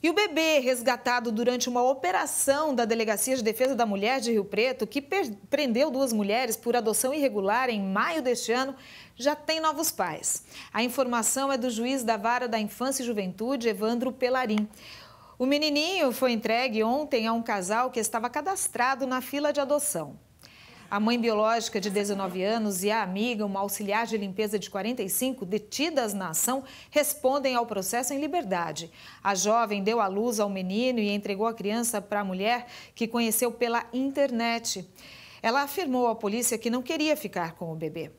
E o bebê resgatado durante uma operação da Delegacia de Defesa da Mulher de Rio Preto, que prendeu duas mulheres por adoção irregular em maio deste ano, já tem novos pais. A informação é do juiz da Vara da Infância e Juventude, Evandro Pelarim. O menininho foi entregue ontem a um casal que estava cadastrado na fila de adoção. A mãe biológica de 19 anos e a amiga, uma auxiliar de limpeza de 45, detidas na ação, respondem ao processo em liberdade. A jovem deu à luz ao menino e entregou a criança para a mulher que conheceu pela internet. Ela afirmou à polícia que não queria ficar com o bebê.